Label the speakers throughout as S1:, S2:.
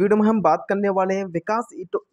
S1: video में हम बात करने वाले हैं विकास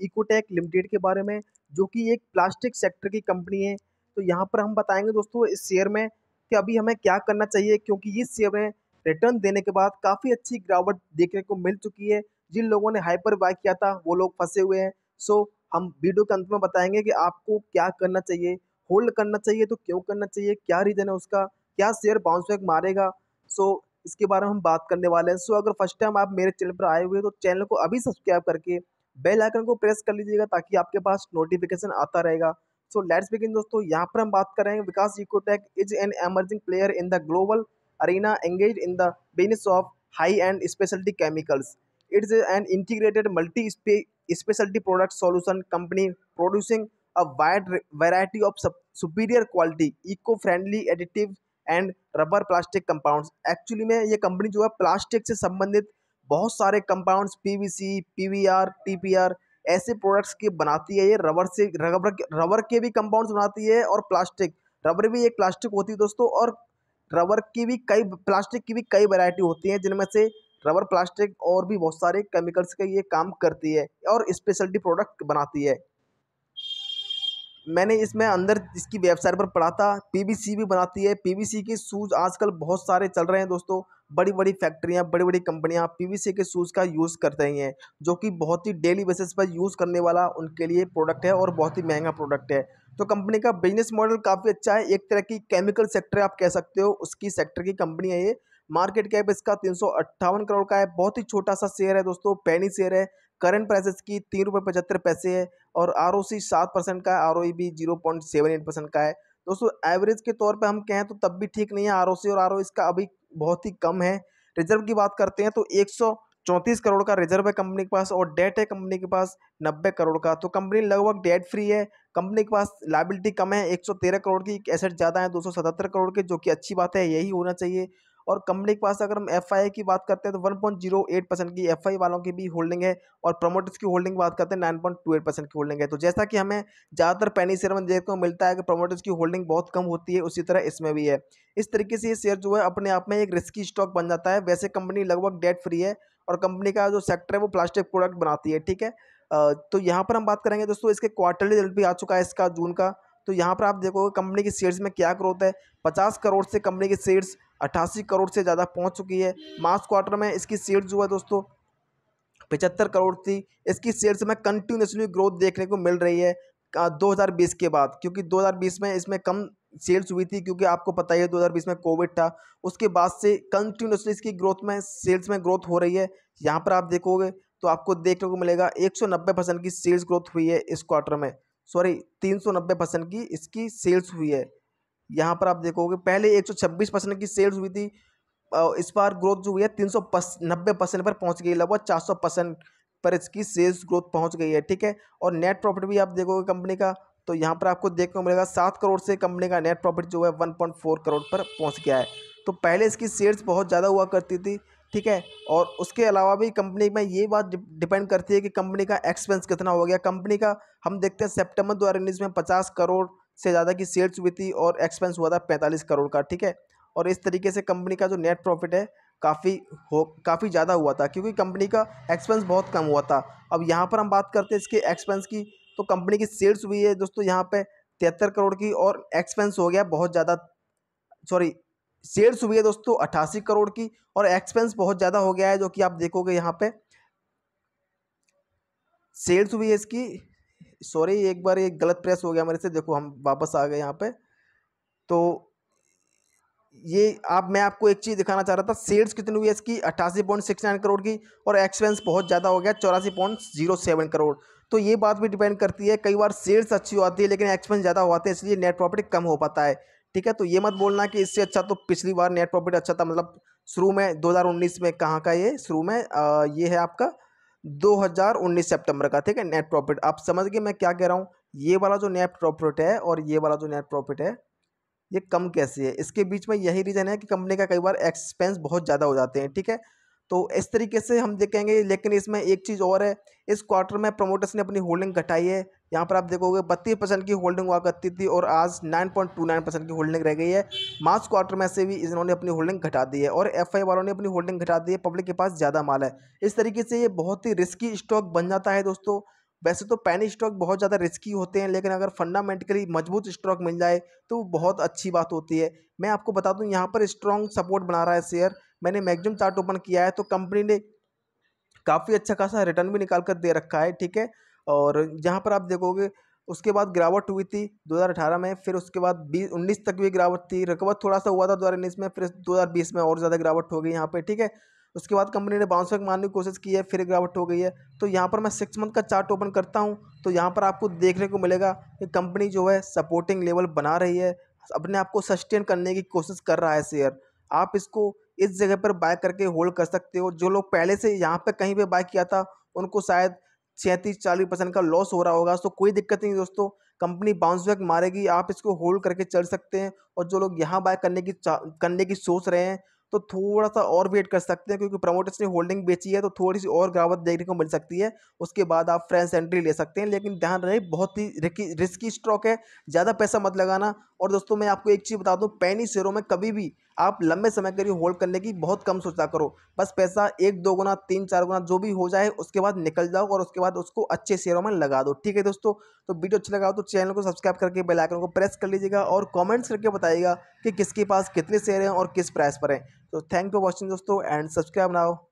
S1: इकोटेक लिमिटेड के बारे में जो कि एक प्लास्टिक सेक्टर की कंपनी है तो यहाँ पर हम बताएंगे दोस्तों इस शेयर में कि अभी हमें क्या करना चाहिए क्योंकि ये शेयर में रिटर्न देने के बाद काफ़ी अच्छी गिरावट देखने को मिल चुकी है जिन लोगों ने हाइपर बाय किया था वो लोग फंसे हुए हैं सो हम वीडियो के अंत में बताएंगे कि आपको क्या करना चाहिए होल्ड करना चाहिए तो क्यों करना चाहिए क्या रीज़न है उसका क्या शेयर बाउंस बैक मारेगा सो इसके बारे में हम बात करने वाले हैं सो अगर फर्स्ट टाइम आप मेरे चैनल पर आए हुए तो चैनल को अभी सब्सक्राइब करके बेल आइकन को प्रेस कर लीजिएगा ताकि आपके पास नोटिफिकेशन आता रहेगा सो लेट्स बिगिन दोस्तों यहाँ पर हम बात हैं Vikas Ecotech is an emerging player in the global arena engage in the business of high end speciality chemicals it's an integrated multi speciality product solution company producing a wide variety of superior quality eco friendly additive and rubber plastic compounds actually में ये company जो है plastic से संबंधित बहुत सारे compounds PVC, PVR, TPR ऐसे products की बनाती है ये रबर से रबर रबर के भी कंपाउंड्स बनाती है और प्लास्टिक रबर भी एक प्लास्टिक होती है दोस्तों और रबर की भी कई प्लास्टिक की भी कई वैरायटी होती हैं जिनमें से रबर प्लास्टिक और भी बहुत सारे केमिकल्स का ये काम करती है और स्पेशलिटी प्रोडक्ट बनाती है मैंने इसमें अंदर इसकी वेबसाइट पर पढ़ा था पीवीसी भी बनाती है पीवीसी के शूज़ आजकल बहुत सारे चल रहे हैं दोस्तों बड़ी बड़ी फैक्ट्रियाँ बड़ी बड़ी कंपनियाँ पीवीसी के शूज़ का यूज़ कर रही हैं जो कि बहुत ही डेली बेसिस पर यूज़ करने वाला उनके लिए प्रोडक्ट है और बहुत ही महंगा प्रोडक्ट है तो कंपनी का बिजनेस मॉडल काफ़ी अच्छा है एक तरह की केमिकल सेक्टर आप कह सकते हो उसकी सेक्टर की कंपनी है ये मार्केट कैप इसका तीन करोड़ का है बहुत ही छोटा सा शेयर है दोस्तों पैनी शेयर है करंट प्राइसेस की तीन रुपये पचहत्तर पैसे है और आर ओ सी सात परसेंट का है आर ओ ई भी zero point seven eight percent का है दोस्तों एवरेज के तौर पे हम कहें तो तब भी ठीक नहीं है आर ओ सी और आर ओ इसका अभी बहुत ही कम है रिजर्व की बात करते हैं तो एक सौ चौंतीस करोड़ का रिजर्व है कंपनी के पास और डेट है कंपनी के पास नब्बे करोड़ का तो कंपनी लगभग डेट फ्री है कंपनी के पास लाइबिलिटी कम है एक सौ तेरह करोड़ की एसेट ज़्यादा है दो सौ सतहत्तर करोड़ के जो कि अच्छी बात है यही होना चाहिए और कंपनी के पास अगर हम एफ की बात करते हैं तो one point zero eight percent की एफ वालों की भी होल्डिंग है और प्रमोटर्स की होल्डिंग की बात करते हैं nine point two eight percent की होल्डिंग है तो जैसा कि हमें ज़्यादातर पैनी शेयर में देखने को मिलता है कि प्रमोटर्स की होल्डिंग बहुत कम होती है उसी तरह इसमें भी है इस तरीके से ये शेयर जो है अपने आप में एक रिस्की स्टॉक बन जाता है वैसे कंपनी लगभग डेट फ्री है और कंपनी का जो सेक्टर है वो प्लास्टिक प्रोडक्ट बनाती है ठीक है तो यहाँ पर हम बात करेंगे दोस्तों इसके क्वार्टरली रिजल्ट भी आ चुका है इसका जून का तो यहाँ पर आप देखोगे कंपनी के शेयर्स में क्या ग्रोथ है पचास करोड़ से कंपनी के शेयर्स अट्ठासी करोड़ से ज़्यादा पहुँच चुकी है मार्च क्वार्टर में इसकी सेल्स जो है दोस्तों पचहत्तर करोड़ थी इसकी सेल्स में कंटिन्यूसली ग्रोथ देखने को मिल रही है 2020 के बाद क्योंकि 2020 में इसमें कम सेल्स हुई थी क्योंकि आपको पता ही है 2020 में कोविड था उसके बाद से कंटिन्यूसली इसकी ग्रोथ में सेल्स में ग्रोथ हो रही है यहाँ पर आप देखोगे तो आपको देखने को मिलेगा 190 परसेंट की सेल्स ग्रोथ हुई है इस क्वार्टर में सॉरी 390 परसेंट की इसकी सेल्स हुई है यहाँ पर आप देखोगे पहले एक परसेंट की सेल्स हुई थी इस बार ग्रोथ जो हुई है तीन सौ नब्बे परसेंट पर पहुँच गई लगभग चार सौ परसेंट पर इसकी सेल्स ग्रोथ पहुँच गई है ठीक है और नेट प्रॉफिट भी आप देखोगे कंपनी का तो यहाँ पर आपको देखने को मिलेगा सात करोड़ से कंपनी का नेट प्रॉफिट जो है वन पॉइंट फोर करोड़ पर पहुँच गया है तो पहले इसकी सेल्स बहुत ज़्यादा हुआ करती थी ठीक है और उसके अलावा भी कंपनी में ये बात डिपेंड करती है कि कंपनी का एक्सपेंस कितना हो गया कंपनी का हम देखते हैं सितंबर दो हज़ार उन्नीस में पचास करोड़ से ज़्यादा की सेल्स हुई थी और एक्सपेंस हुआ था पैंतालीस करोड़ का ठीक है और इस तरीके से कंपनी का जो नेट प्रॉफिट है काफ़ी हो काफ़ी ज़्यादा हुआ था क्योंकि कंपनी का एक्सपेंस बहुत कम हुआ था अब यहाँ पर हम बात करते हैं इसके एक्सपेंस की तो कंपनी की सेल्स हुई है दोस्तों यहाँ पे तिहत्तर करोड़ की और एक्सपेंस हो गया बहुत ज़्यादा सॉरी सेल्स हुई है दोस्तों अट्ठासी करोड़ की और एक्सपेंस बहुत ज़्यादा हो गया है जो कि आप देखोगे यहाँ पर सेल्स हुई है इसकी सॉरी एक बार ये गलत प्रेस हो गया मेरे से देखो हम वापस आ गए यहाँ पे तो ये आप मैं आपको एक चीज़ दिखाना चाह रहा था सेल्स कितनी हुई है इसकी अट्ठासी पॉइंट सिक्स नाइन करोड़ की और एक्सपेंस बहुत ज़्यादा हो गया चौरासी पॉइंट जीरो सेवन करोड़ तो ये बात भी डिपेंड करती है कई बार सेल्स अच्छी हो आती है लेकिन एक्सपेंस ज़्यादा हो आते हैं इसलिए नेट प्रॉफिट कम हो पाता है ठीक है तो ये मत बोलना कि इससे अच्छा तो पिछली बार नेट प्रॉफिट अच्छा था मतलब शुरू में दो में कहाँ का ये शुरू में आ, ये है आपका 2019 सितंबर का ठीक है नेट प्रॉफिट आप समझ गए मैं क्या कह रहा हूँ ये वाला जो नेट प्रॉफिट है और ये वाला जो नेट प्रॉफिट है ये कम कैसे है इसके बीच में यही रीज़न है कि कंपनी का कई बार एक्सपेंस बहुत ज़्यादा हो जाते हैं ठीक है तो इस तरीके से हम देखेंगे लेकिन इसमें एक चीज़ और है इस क्वार्टर में प्रमोटर्स ने अपनी होल्डिंग घटाई है यहाँ पर आप देखोगे बत्तीस परसेंट की होल्डिंग हुआ करती थी और आज 9.29 परसेंट की होल्डिंग रह गई है मार्च क्वार्टर में से भी इन्होंने अपनी होल्डिंग घटा दी है और एफ वालों ने अपनी होल्डिंग घटा दी है पब्लिक के पास ज़्यादा माल है इस तरीके से ये बहुत ही रिस्की स्टॉक बन जाता है दोस्तों वैसे तो पैनी स्टॉक बहुत ज़्यादा रिस्की होते हैं लेकिन अगर फंडामेंटली मजबूत स्टॉक मिल जाए तो बहुत अच्छी बात होती है मैं आपको बता दूँ यहाँ पर स्ट्रॉन्ग सपोर्ट बना रहा है शेयर मैंने मैगजिम चार्ट ओपन किया है तो कंपनी ने काफ़ी अच्छा खासा रिटर्न भी निकाल कर दे रखा है ठीक है और जहाँ पर आप देखोगे उसके बाद गिरावट हुई थी 2018 में फिर उसके बाद बीस उन्नीस तक भी गिरावट थी रकबत थोड़ा सा हुआ था दो में फिर 2020 में और ज़्यादा गिरावट हो गई यहाँ पे ठीक है उसके बाद कंपनी ने बाउंस बैक मारने की कोशिश की है फिर गिरावट हो गई है तो यहाँ पर मैं सिक्स मंथ का चार्ट ओपन करता हूँ तो यहाँ पर आपको देखने को मिलेगा कि कंपनी जो है सपोर्टिंग लेवल बना रही है अपने आप को सस्टेन करने की कोशिश कर रहा है शेयर आप इसको इस जगह पर बाय करके होल्ड कर सकते हो जो लोग पहले से यहाँ पर कहीं पर बाय किया था उनको शायद सैंतीस चालीस परसेंट का लॉस हो रहा होगा तो कोई दिक्कत नहीं दोस्तों कंपनी बाउंस बैक मारेगी आप इसको होल्ड करके चल सकते हैं और जो लोग यहाँ बाय करने की करने की सोच रहे हैं तो थोड़ा सा और वेट कर सकते हैं क्योंकि प्रमोटर्स ने होल्डिंग बेची है तो थोड़ी सी और गिरावट देखने को मिल सकती है उसके बाद आप फ्रेंड्स एंट्री ले सकते हैं लेकिन ध्यान रहे बहुत ही रिस्की स्टॉक है ज़्यादा पैसा मत लगाना और दोस्तों मैं आपको एक चीज़ बता दूँ पैनी शेयरों में कभी भी आप लंबे समय के लिए होल्ड करने की बहुत कम सोचा करो बस पैसा एक दो गुना तीन चार गुना जो भी हो जाए उसके बाद निकल जाओ और उसके बाद उसको अच्छे शेयरों में लगा दो ठीक है दोस्तों तो वीडियो अच्छा लगा तो चैनल को सब्सक्राइब करके बेल आइकन को प्रेस कर लीजिएगा और कमेंट्स करके बताइएगा कि किसके पास कितने शेयर हैं और किस प्राइस पर हैं तो थैंक यू वॉचिंग दोस्तों एंड सब्सक्राइब नाओ